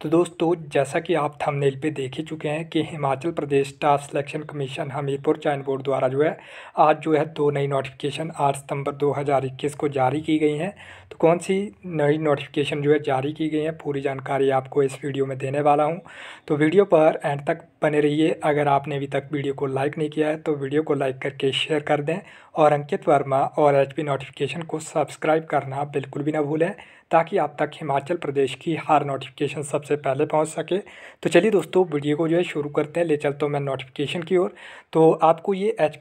तो दोस्तों जैसा कि आप थंबनेल पे देख ही चुके हैं कि Himachal Pradesh staff selection commission Hamirpur चयन बोर्ड द्वारा जो है आज जो है दो नई नोटिफिकेशन आठ सितंबर 2021 को जारी की गई हैं तो कौन सी नई नोटिफिकेशन जो है जारी की गई है पूरी जानकारी आपको इस वीडियो में देने वाला हूँ तो वीडियो पर एंड तक बने रहिए अगर आपने अभी तक वीडियो को लाइक नहीं किया है तो वीडियो को लाइक करके शेयर कर दें और अंकित वर्मा और एच नोटिफिकेशन को सब्सक्राइब करना बिल्कुल भी ना भूलें ताकि आप तक हिमाचल प्रदेश की हर नोटिफिकेशन सब सबसे पहले पहुंच सके तो चलिए दोस्तों वीडियो को जो है शुरू करते हैं ले चलता हूँ मैं नोटिफिकेशन की ओर तो आपको ये एच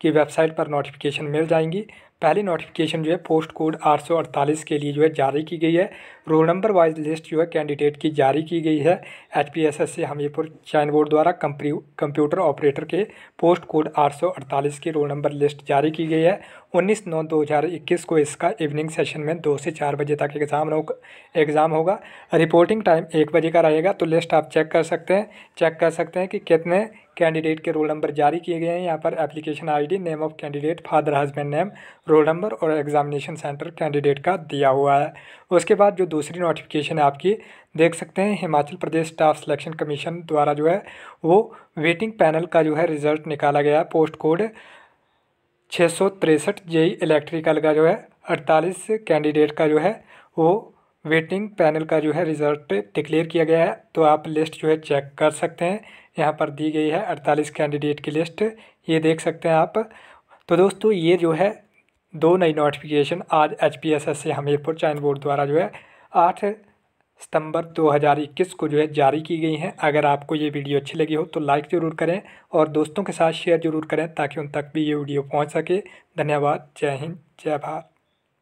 की वेबसाइट पर नोटिफिकेशन मिल जाएंगी पहली नोटिफिकेशन जो है पोस्ट कोड आठ सौ अड़तालीस के लिए जो है जारी की गई है रोल नंबर वाइज लिस्ट जो है कैंडिडेट की जारी की गई है एच पी एस एस से हमीरपुर चयन बोर्ड द्वारा कंप्यूटर ऑपरेटर के पोस्ट कोड आठ सौ अड़तालीस की रोल नंबर लिस्ट जारी की गई है उन्नीस नौ दो हज़ार इक्कीस को इसका इवनिंग सेशन में दो से चार बजे तक एग्ज़ाम होगा एग्ज़ाम होगा रिपोर्टिंग टाइम एक बजे का रहेगा तो लिस्ट आप चेक कर सकते हैं चेक कर सकते हैं कि कितने कैंडिडेट के रोल नंबर जारी किए गए हैं यहाँ पर application ID name of candidate father husband name roll number और एग्जामिनेशन सेंटर कैंडिडेट का दिया हुआ है उसके बाद जो दूसरी नोटिफिकेशन है आपकी देख सकते हैं Himachal Pradesh staff selection commission द्वारा जो है वो वेटिंग पैनल का जो है रिजल्ट निकाला गया है पोस्ट कोड छः सौ तिरसठ जेई इलेक्ट्रिकल का जो है अड़तालीस कैंडिडेट का जो है वो वेटिंग पैनल का जो है रिज़ल्ट डिक्लेयर किया गया है तो आप लिस्ट जो है चेक कर सकते हैं यहाँ पर दी गई है अड़तालीस कैंडिडेट की लिस्ट ये देख सकते हैं आप तो दोस्तों ये जो है दो नई नोटिफिकेशन आज एच पी एस एस से हमीरपुर चयन बोर्ड द्वारा जो है आठ सितंबर 2021 को जो है जारी की गई हैं अगर आपको ये वीडियो अच्छी लगी हो तो लाइक ज़रूर करें और दोस्तों के साथ शेयर ज़रूर करें ताकि उन तक भी ये वीडियो पहुंच सके धन्यवाद जय हिंद जय भारत